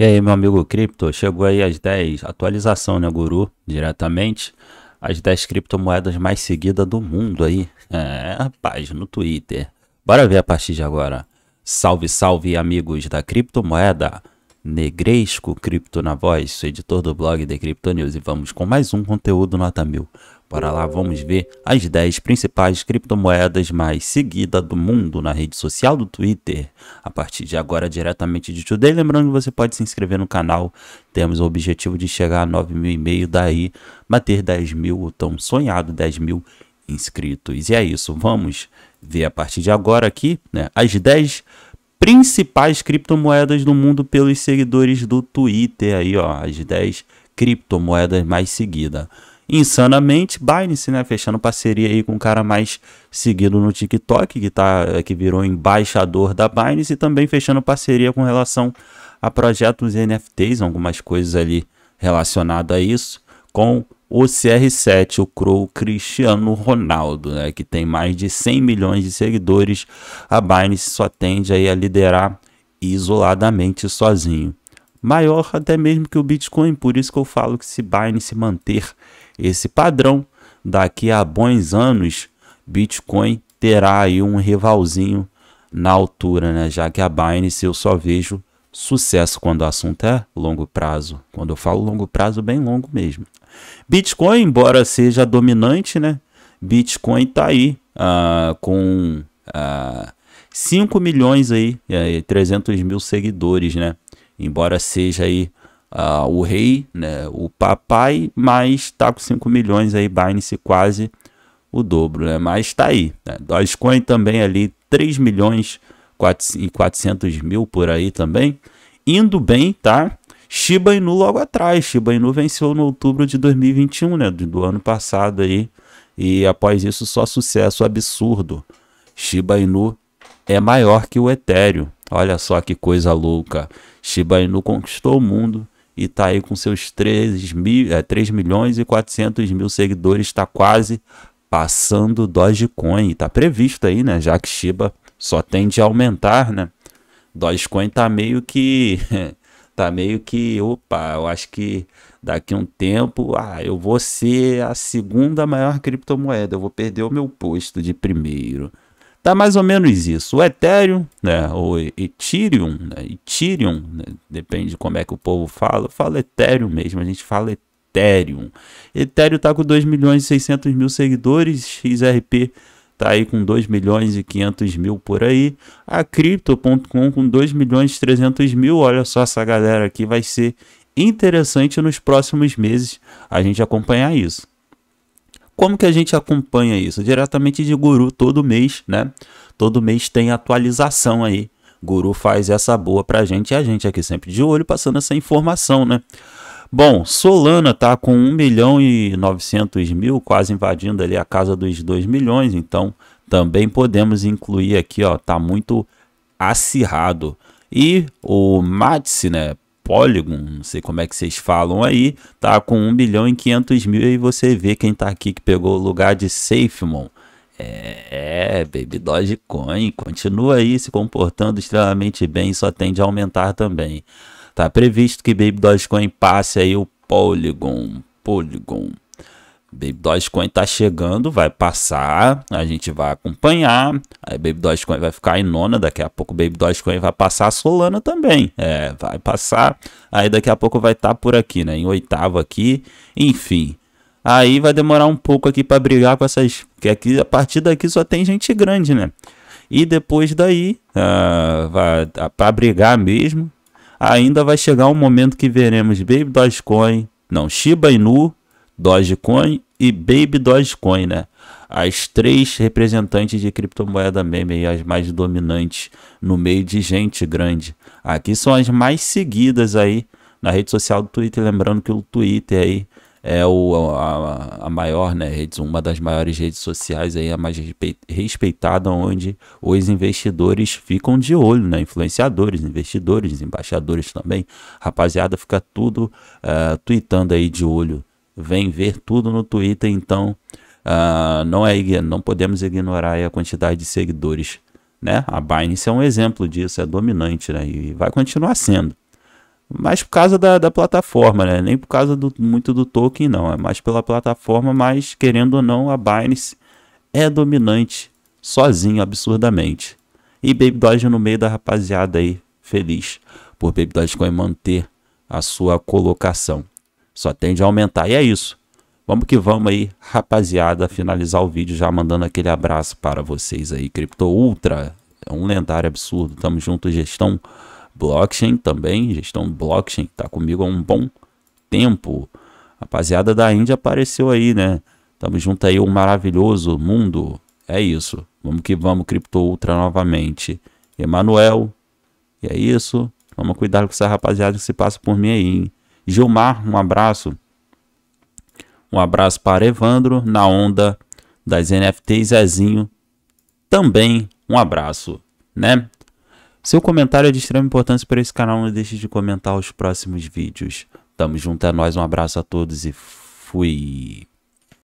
E aí, meu amigo cripto, chegou aí as 10, atualização, né, guru, diretamente, as 10 criptomoedas mais seguidas do mundo aí, é, rapaz, no Twitter. Bora ver a partir de agora. Salve, salve, amigos da criptomoeda, Negresco Cripto na voz, sou editor do blog The Crypto News e vamos com mais um conteúdo nota mil. Para lá vamos ver as 10 principais criptomoedas mais seguidas do mundo na rede social do Twitter. A partir de agora, diretamente de Today. Lembrando que você pode se inscrever no canal. Temos o objetivo de chegar a 9 mil e meio, daí bater 10 mil, o tão sonhado 10 mil inscritos. E é isso, vamos ver a partir de agora aqui né, as 10 principais criptomoedas do mundo pelos seguidores do Twitter. Aí, ó, as 10 criptomoedas mais seguidas insanamente. Binance, né? Fechando parceria aí com um cara mais seguido no TikTok, que, tá, que virou embaixador da Binance, e também fechando parceria com relação a projetos NFTs, algumas coisas ali relacionadas a isso, com o CR7, o Crow Cristiano Ronaldo, né, que tem mais de 100 milhões de seguidores, a Binance só tende aí a liderar isoladamente sozinho maior até mesmo que o Bitcoin. Por isso que eu falo que se Binance manter esse padrão, daqui a bons anos, Bitcoin terá aí um rivalzinho na altura, né? Já que a Binance eu só vejo sucesso quando o assunto é longo prazo. Quando eu falo longo prazo, bem longo mesmo. Bitcoin, embora seja dominante, né? Bitcoin tá aí uh, com uh, ah, 5 milhões aí, uh, eh, 300 mil seguidores, né? embora seja aí uh, o rei, né, o papai, mas está com 5 milhões aí, Binance quase o dobro, né, mas está aí. Né. Dogecoin também ali 3 milhões e 400 mil por aí também, indo bem, tá? Shiba Inu logo atrás, Shiba Inu venceu no outubro de 2021, né, do ano passado aí, e após isso só sucesso absurdo. Shiba Inu é maior que o Ethereum, Olha só que coisa louca. Shiba Inu conquistou o mundo e está aí com seus 3, mil, é, 3 milhões e 400 mil seguidores, está quase passando Dogecoin. Está previsto aí, né? Já que Shiba só tende a aumentar, né? Dogecoin tá meio que. tá meio que. Opa, eu acho que daqui um tempo. Ah, eu vou ser a segunda maior criptomoeda. Eu vou perder o meu posto de primeiro. Tá mais ou menos isso. O Ethereum, né, ou Ethereum, né, Ethereum, né, depende de como é que o povo fala, fala Ethereum mesmo, a gente fala Ethereum. Ethereum tá com 2 milhões e 600 mil seguidores, XRP tá aí com 2 milhões e 500 mil por aí. A Crypto.com com 2 milhões e 300 mil, olha só essa galera aqui, vai ser interessante nos próximos meses a gente acompanhar isso. Como que a gente acompanha isso? Diretamente de Guru todo mês, né? Todo mês tem atualização aí. Guru faz essa boa pra gente e a gente aqui sempre de olho passando essa informação, né? Bom, Solana tá com 1 milhão e 900 mil, quase invadindo ali a casa dos 2 milhões, então também podemos incluir aqui, ó, tá muito acirrado. E o Matisse, né, Polygon, não sei como é que vocês falam aí, tá com 1 bilhão e 500 mil e você vê quem tá aqui que pegou o lugar de Safemon. É, é, baby Dogecoin continua aí se comportando extremamente bem e só tende a aumentar também. Tá previsto que baby Dogecoin passe aí o Polygon, Polygon. Baby Dogecoin tá chegando, vai passar, a gente vai acompanhar. Aí Baby Dogecoin vai ficar em nona, daqui a pouco Baby Dogecoin vai passar a Solana também. É, vai passar. Aí daqui a pouco vai estar tá por aqui, né, em oitavo aqui. Enfim. Aí vai demorar um pouco aqui para brigar com essas, que aqui a partir daqui só tem gente grande, né? E depois daí, uh, ah, para brigar mesmo, ainda vai chegar um momento que veremos Baby Dogecoin, não, Shiba Inu, Dogecoin e Baby Dogecoin, né? As três representantes de criptomoeda meme, as mais dominantes no meio de gente grande. Aqui são as mais seguidas aí na rede social do Twitter. Lembrando que o Twitter aí é o, a, a maior, né, redes, uma das maiores redes sociais aí, a mais respeitada, onde os investidores ficam de olho, né, influenciadores, investidores, embaixadores também, rapaziada fica tudo uh, tweetando aí de olho vem ver tudo no Twitter, então uh, não, é, não podemos ignorar a quantidade de seguidores. Né? A Binance é um exemplo disso, é dominante né? e vai continuar sendo. Mas por causa da, da plataforma, né? nem por causa do, muito do token, não. É mais pela plataforma, mas querendo ou não, a Binance é dominante sozinho, absurdamente. E Baby Doge no meio da rapaziada aí, feliz por Baby Dogecoin manter a sua colocação. Só tende a aumentar. E é isso. Vamos que vamos aí, rapaziada, finalizar o vídeo já mandando aquele abraço para vocês aí. Cripto Ultra é um lendário absurdo. Tamo junto, gestão blockchain também. Gestão blockchain tá comigo há um bom tempo. Rapaziada da Índia apareceu aí, né? Tamo junto aí, um maravilhoso mundo. É isso. Vamos que vamos, Cripto Ultra novamente. Emanuel, e é isso. Vamos cuidar com essa rapaziada que se passa por mim aí, hein? Gilmar, um abraço. Um abraço para Evandro, na onda das NFTs, Zezinho, também um abraço, né? Seu comentário é de extrema importância para esse canal, não deixe de comentar os próximos vídeos. Tamo junto, é nóis, um abraço a todos e fui!